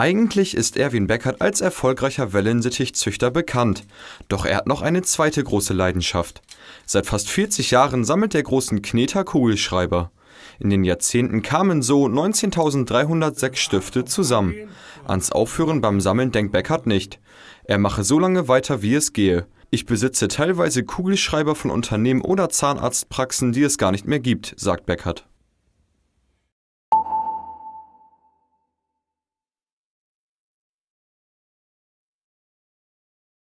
Eigentlich ist Erwin Beckert als erfolgreicher Wellensittichzüchter bekannt, doch er hat noch eine zweite große Leidenschaft. Seit fast 40 Jahren sammelt der großen Kneter Kugelschreiber. In den Jahrzehnten kamen so 19.306 Stifte zusammen. Ans Aufhören beim Sammeln denkt Beckert nicht. Er mache so lange weiter, wie es gehe. Ich besitze teilweise Kugelschreiber von Unternehmen oder Zahnarztpraxen, die es gar nicht mehr gibt, sagt Beckert.